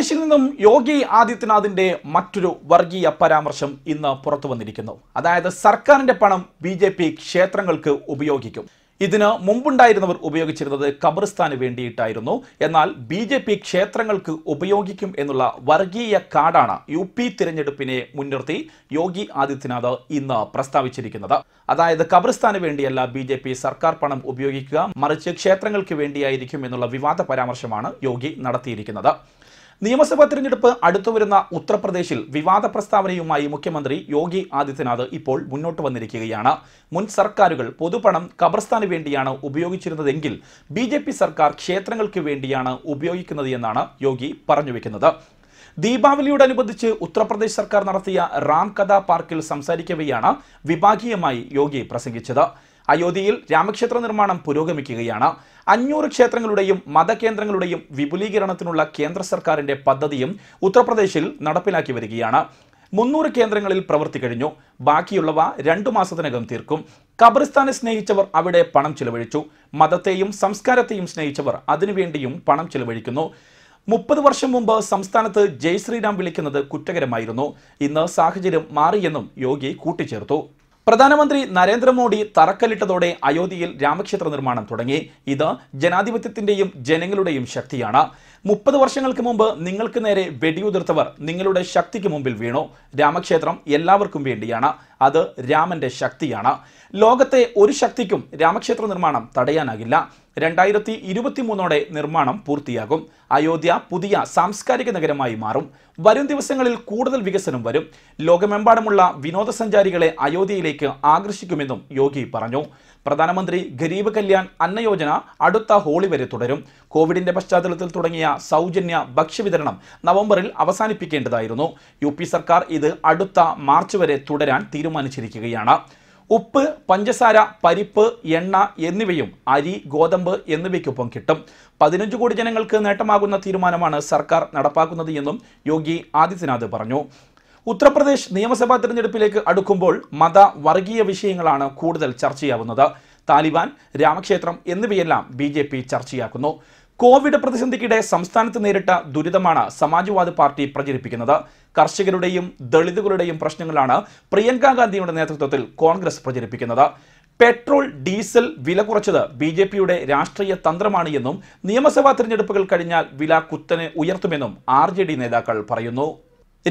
ഉത്തർപ്രദേശിൽ നിന്നും യോഗി ആദിത്യനാഥിന്റെ മറ്റൊരു വർഗീയ പരാമർശം ഇന്ന് പുറത്തു വന്നിരിക്കുന്നു അതായത് സർക്കാരിന്റെ പണം ബി ജെ പി ക്ഷേത്രങ്ങൾക്ക് ഉപയോഗിക്കും ഇതിന് മുമ്പുണ്ടായിരുന്നവർ ഉപയോഗിച്ചിരുന്നത് ഖബർസ്ഥാന് വേണ്ടിയിട്ടായിരുന്നു എന്നാൽ ബി ജെ പി ക്ഷേത്രങ്ങൾക്ക് ഉപയോഗിക്കും എന്നുള്ള വർഗീയ കാർഡാണ് യു പി തിരഞ്ഞെടുപ്പിനെ മുൻനിർത്തി യോഗി ആദിത്യനാഥ് ഇന്ന് പ്രസ്താവിച്ചിരിക്കുന്നത് അതായത് ഖബർസ്ഥാന് വേണ്ടിയല്ല ബി ജെ പി സർക്കാർ പണം ഉപയോഗിക്കുക മറിച്ച് ക്ഷേത്രങ്ങൾക്ക് വേണ്ടിയായിരിക്കും എന്നുള്ള വിവാദ പരാമർശമാണ് യോഗി നടത്തിയിരിക്കുന്നത് നിയമസഭാ തിരഞ്ഞെടുപ്പ് അടുത്തു വരുന്ന ഉത്തർപ്രദേശിൽ വിവാദ പ്രസ്താവനയുമായി മുഖ്യമന്ത്രി യോഗി ആദിത്യനാഥ് ഇപ്പോൾ മുന്നോട്ട് വന്നിരിക്കുകയാണ് മുൻ സർക്കാരുകൾ പൊതുപണം കബർസ്ഥാന് വേണ്ടിയാണ് ഉപയോഗിച്ചിരുന്നതെങ്കിൽ ബി സർക്കാർ ക്ഷേത്രങ്ങൾക്ക് വേണ്ടിയാണ് ഉപയോഗിക്കുന്നത് എന്നാണ് യോഗി പറഞ്ഞു വെക്കുന്നത് ദീപാവലിയോടനുബന്ധിച്ച് ഉത്തർപ്രദേശ് സർക്കാർ നടത്തിയ റാം കഥാ പാർക്കിൽ സംസാരിക്കവെയാണ് വിഭാഗീയമായി യോഗി പ്രസംഗിച്ചത് അയോധ്യയിൽ രാമക്ഷേത്ര നിർമ്മാണം പുരോഗമിക്കുകയാണ് അഞ്ഞൂറ് ക്ഷേത്രങ്ങളുടെയും മതകേന്ദ്രങ്ങളുടെയും വിപുലീകരണത്തിനുള്ള കേന്ദ്ര സർക്കാരിന്റെ പദ്ധതിയും ഉത്തർപ്രദേശിൽ നടപ്പിലാക്കി വരികയാണ് മുന്നൂറ് കേന്ദ്രങ്ങളിൽ പ്രവൃത്തി കഴിഞ്ഞു ബാക്കിയുള്ളവ രണ്ടു മാസത്തിനകം തീർക്കും ഖബറിസ്ഥാനെ സ്നേഹിച്ചവർ അവിടെ പണം ചിലവഴിച്ചു മതത്തെയും സംസ്കാരത്തെയും സ്നേഹിച്ചവർ അതിനുവേണ്ടിയും പണം ചിലവഴിക്കുന്നു മുപ്പത് വർഷം മുമ്പ് സംസ്ഥാനത്ത് ജയ് ശ്രീരാം വിളിക്കുന്നത് കുറ്റകരമായിരുന്നു ഇന്ന് സാഹചര്യം മാറിയെന്നും യോഗി കൂട്ടിച്ചേർത്തു പ്രധാനമന്ത്രി നരേന്ദ്രമോദി തറക്കല്ലിട്ടതോടെ അയോധ്യയിൽ രാമക്ഷേത്ര നിർമ്മാണം തുടങ്ങി ഇത് ജനാധിപത്യത്തിന്റെയും ജനങ്ങളുടെയും ശക്തിയാണ് മുപ്പത് വർഷങ്ങൾക്ക് മുമ്പ് നിങ്ങൾക്ക് നേരെ വെടിയുതിർത്തവർ നിങ്ങളുടെ ശക്തിക്ക് മുമ്പിൽ വീണു രാമക്ഷേത്രം എല്ലാവർക്കും വേണ്ടിയാണ് അത് രാമന്റെ ശക്തിയാണ് ലോകത്തെ ഒരു ശക്തിക്കും രാമക്ഷേത്ര നിർമ്മാണം തടയാനാകില്ല രണ്ടായിരത്തി ഇരുപത്തിമൂന്നോടെ നിർമ്മാണം പൂർത്തിയാകും അയോധ്യ പുതിയ സാംസ്കാരിക നഗരമായി മാറും വരും ദിവസങ്ങളിൽ കൂടുതൽ വികസനം വരും ലോകമെമ്പാടുമുള്ള വിനോദസഞ്ചാരികളെ അയോധ്യയിലേക്ക് ആകർഷിക്കുമെന്നും യോഗി പറഞ്ഞു പ്രധാനമന്ത്രി ഗരീബ് കല്യാൺ അന്നയോജന അടുത്ത ഹോളി വരെ തുടരും കോവിഡിന്റെ പശ്ചാത്തലത്തിൽ തുടങ്ങിയ സൗജന്യ ഭക്ഷ്യവിതരണം നവംബറിൽ അവസാനിപ്പിക്കേണ്ടതായിരുന്നു യു സർക്കാർ ഇത് അടുത്ത മാർച്ച് വരെ തുടരാൻ തീരുമാനം തീരുമാനിച്ചിരിക്കുകയാണ് ഉപ്പ് പഞ്ചസാര പരിപ്പ് എണ്ണ എന്നിവയും അരി ഗോതമ്പ് എന്നിവയ്ക്കൊപ്പം കിട്ടും പതിനഞ്ച് കോടി ജനങ്ങൾക്ക് നേട്ടമാകുന്ന തീരുമാനമാണ് സർക്കാർ നടപ്പാക്കുന്നത് എന്നും യോഗി ആദിത്യനാഥ് പറഞ്ഞു ഉത്തർപ്രദേശ് നിയമസഭാ തിരഞ്ഞെടുപ്പിലേക്ക് അടുക്കുമ്പോൾ മത വർഗീയ വിഷയങ്ങളാണ് കൂടുതൽ ചർച്ചയാവുന്നത് താലിബാൻ രാമക്ഷേത്രം എന്നിവയെല്ലാം ബി ചർച്ചയാക്കുന്നു കോവിഡ് പ്രതിസന്ധിക്കിടെ സംസ്ഥാനത്ത് നേരിട്ട ദുരിതമാണ് സമാജ്വാദ് പാർട്ടി പ്രചരിപ്പിക്കുന്നത് കർഷകരുടെയും ദളിതുകളുടെയും പ്രശ്നങ്ങളാണ് പ്രിയങ്കാ ഗാന്ധിയുടെ നേതൃത്വത്തിൽ കോൺഗ്രസ് പ്രചരിപ്പിക്കുന്നത് പെട്രോൾ ഡീസൽ വില കുറച്ചത് ബി ജെ പിയുടെ രാഷ്ട്രീയ തന്ത്രമാണ് എന്നും നിയമസഭാ തിരഞ്ഞെടുപ്പുകൾ കഴിഞ്ഞാൽ വില കുത്തനെ ഉയർത്തുമെന്നും ആർ നേതാക്കൾ പറയുന്നു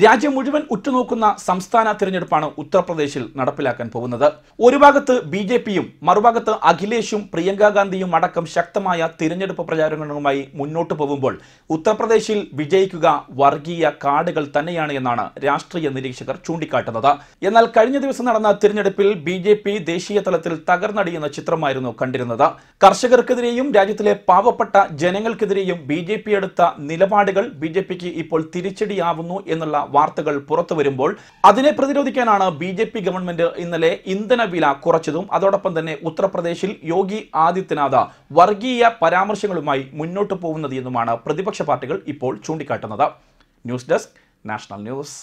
രാജ്യം മുഴുവൻ ഉറ്റുനോക്കുന്ന സംസ്ഥാന തിരഞ്ഞെടുപ്പാണ് ഉത്തർപ്രദേശിൽ നടപ്പിലാക്കാൻ പോകുന്നത് ഒരു ഭാഗത്ത് ബി ജെ പിയും മറുഭാഗത്ത് അഖിലേഷും പ്രിയങ്ക ഗാന്ധിയും അടക്കം ശക്തമായ തിരഞ്ഞെടുപ്പ് പ്രചാരണങ്ങളുമായി മുന്നോട്ട് പോകുമ്പോൾ ഉത്തർപ്രദേശിൽ വിജയിക്കുക വർഗീയ കാടുകൾ തന്നെയാണ് എന്നാണ് രാഷ്ട്രീയ നിരീക്ഷകർ ചൂണ്ടിക്കാട്ടുന്നത് എന്നാൽ കഴിഞ്ഞ ദിവസം നടന്ന തിരഞ്ഞെടുപ്പിൽ ബി ജെ പി ദേശീയ തലത്തിൽ തകർന്നടിയുന്ന ചിത്രമായിരുന്നു കണ്ടിരുന്നത് കർഷകർക്കെതിരെയും രാജ്യത്തിലെ പാവപ്പെട്ട ജനങ്ങൾക്കെതിരെയും ബി ജെ പി എടുത്ത നിലപാടുകൾ ബി ജെ പിക്ക് ഇപ്പോൾ തിരിച്ചടിയാവുന്നു എന്നുള്ള വാർത്തകൾ പുറത്തു വരുമ്പോൾ അതിനെ പ്രതിരോധിക്കാനാണ് ബി ജെ പി ഗവൺമെന്റ് ഇന്നലെ ഇന്ധന വില കുറച്ചതും അതോടൊപ്പം തന്നെ ഉത്തർപ്രദേശിൽ യോഗി ആദിത്യനാഥ് വർഗീയ പരാമർശങ്ങളുമായി മുന്നോട്ട് പോകുന്നത് എന്നുമാണ് പ്രതിപക്ഷ പാർട്ടികൾ ഇപ്പോൾ ചൂണ്ടിക്കാട്ടുന്നത് ന്യൂസ് ഡെസ്ക് നാഷണൽ ന്യൂസ്